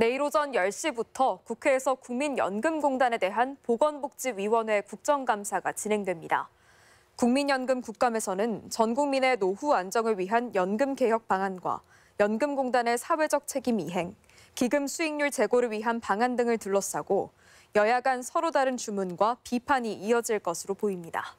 내일 오전 10시부터 국회에서 국민연금공단에 대한 보건복지위원회 국정감사가 진행됩니다. 국민연금 국감에서는 전 국민의 노후 안정을 위한 연금 개혁 방안과 연금공단의 사회적 책임 이행, 기금 수익률 제고를 위한 방안 등을 둘러싸고 여야 간 서로 다른 주문과 비판이 이어질 것으로 보입니다.